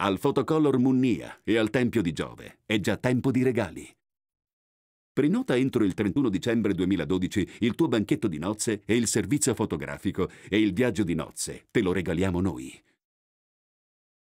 al Photocolor Munnia e al Tempio di Giove. È già tempo di regali. Prenota entro il 31 dicembre 2012 il tuo banchetto di nozze e il servizio fotografico e il viaggio di nozze. Te lo regaliamo noi.